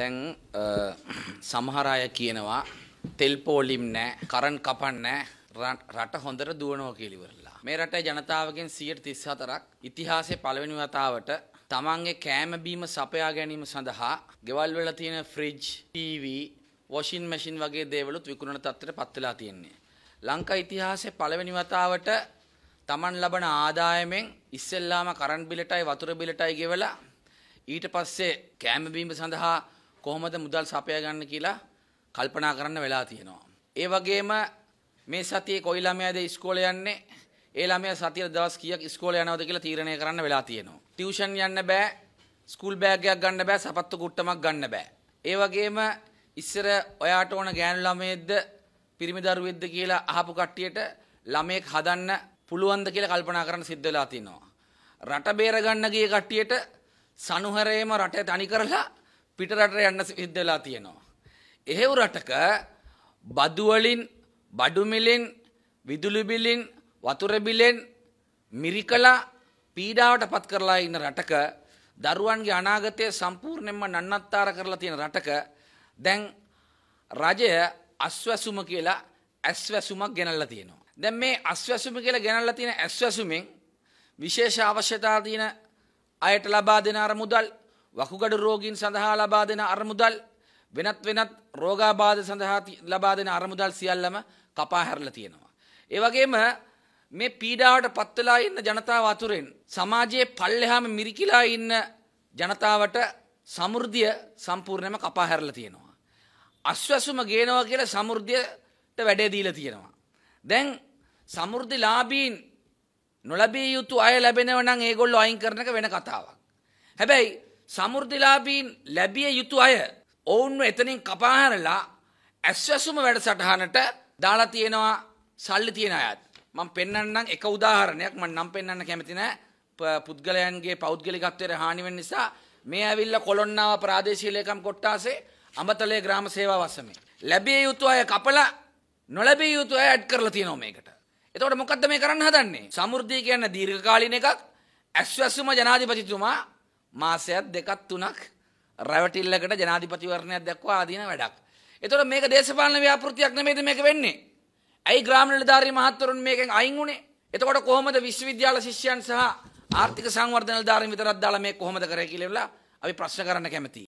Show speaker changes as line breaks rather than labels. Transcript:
දැන් සමහර අය කියනවා තෙල් පෝලිම් නැහැ, කරන් කපන්නේ රට හොඳට දුවනවා කියලා මේ රටේ ජනතාවගෙන් 134ක් ඉතිහාසයේ පළවෙනි වතාවට තමන්ගේ කෑම බීම සපයා ගැනීම සඳහා ගෙවල් වල තියෙන ෆ්‍රිජ්, ටීවී, වොෂින් මැෂින් වගේ දේවලුත් විකුණන තත්ත්වයට පත් වෙලා තියෙන්නේ. ලංකා ඉතිහාසයේ පළවෙනි වතාවට තමන් ලබන ආදායමෙන් ඉස්සෙල්ලාම කරන් බිලටයි වතුර බිලටයි ගෙවලා ඊට පස්සේ කෑම බීම සඳහා කොහොමද මුදල් සපයා ගන්න කියලා කල්පනා කරන්න වෙලා තියෙනවා. ඒ වගේම මේ සතියේ කොයි ළමයාද ඉස්කෝලේ යන්නේ? ඒ ළමයා සතියේ දවස් කීයක් ඉස්කෝලේ යනවද කියලා තීරණය කරන්න වෙලා තියෙනවා. ටියුෂන් යන්න බෑ, ස්කූල් බෑග් එකක් ගන්න බෑ, සපත්තු කුට්ටමක් ගන්න බෑ. ඒ වගේම ඉස්සර ඔයාට ඕන ගෑනු ළමයෙක්ද පිරිමි දරුවෙක්ද කියලා අහපු කට්ටියට ළමයෙක් හදන්න පුළුවන්ද කියලා කල්පනා කරන්න සිද්ධ වෙලා තිනවා. රට බේරගන්න ගිය කට්ටියට සනුහරේම රට තනි කරලා පිටරටට යන්න සිද්ධ වෙලා තියෙනවා. එහෙව් රටක බදු වලින්, බඩු මිලෙන්, විදුලි බිලෙන්, වතුර බිලෙන් මිරිකලා පීඩාවටපත් කරලා ඉන්න රටක දරුවන්ගේ අනාගතය සම්පූර්ණයෙන්ම නන්නත්තර කරලා තියෙන රටක දැන් රජය අස්වැසුම කියලා ඇස්වැසුමක් ගෙනල්ලා තියෙනවා. දැන් මේ අස්වැසුම කියලා ගෙනල්ලා තියෙන ඇස්වැසුමෙන් විශේෂ අවශ්‍යතා තියෙන අයට ලබා දෙන අර මුදල් වකුගඩු රෝගීන් සඳහා ලබා දෙන අරමුදල් වෙනත් වෙනත් රෝගාබාධ සඳහා ලබා දෙන අරමුදල් සියල්ලම කපා හැරලා තියෙනවා. ඒ වගේම මේ පීඩාවට පත් වෙලා ඉන්න ජනතාව අතුරෙන් සමාජයේ පල්ලෙහාම මිරිකිලා ඉන්න ජනතාවට සමෘද්ධිය සම්පූර්ණයෙන්ම කපා හැරලා තියෙනවා. අස්වැසුම ගේනවා කියලා සමෘද්ධියට වැඩේ දීලා තියෙනවා. දැන් සමෘද්ධිලාභීන් නොලැබිය යුතු අය ලැබෙනව නම් ඒගොල්ලෝ අයින් කරන එක වෙන කතාවක්. හැබැයි සමෘද්ධිලාබීන් ලැබිය යුතු අය ඔවුන්ව එතනින් කපාහැරලා ඇස්වැසුම වැඩසටහනට දාලා තියෙනවා සල්ලි තියෙන අයත්. මම පෙන්වන්නම් එක උදාහරණයක් මම නම් පෙන්වන්න කැමති නැහැ. පුද්ගලයන්ගේ පෞද්ගලිකත්වයට හානි වෙන නිසා මේ ඇවිල්ලා කොළොන්නාව ප්‍රාදේශීය ලේකම් කොට්ටාසේ අමතලේ ග්‍රාම සේවා වසමේ. ලැබිය යුතු අය කපලා නොලැබිය යුතු අය ඇඩ් කරලා තියෙනවා මේකට. එතකොට මොකද්ද මේ කරන්න හදන්නේ? සමෘද්ධිය කියන්නේ දීර්ඝකාලීන එකක්. ඇස්වැසුම ජනාධිපතිතුමා මාසයක් දෙකක් තුනක් රැවටිල්ලකට ජනාධිපතිවරණයක් දක්වා ආදීන වැඩක්. එතකොට මේක දේශපාලන ව්‍යාපෘතියක් නෙමෙයිද මේක වෙන්නේ? ඇයි ග්‍රාම නිලධාරී මහත්වරුන් මේකෙන් අයින් වුණේ? එතකොට කොහොමද විශ්වවිද්‍යාල ශිෂ්‍යයන් සහ ආර්ථික සංවර්ධන නිලධාරීන් විතරක් දාලා මේක කොහොමද කරේ කියලා අපි ප්‍රශ්න කරන්න කැමතියි.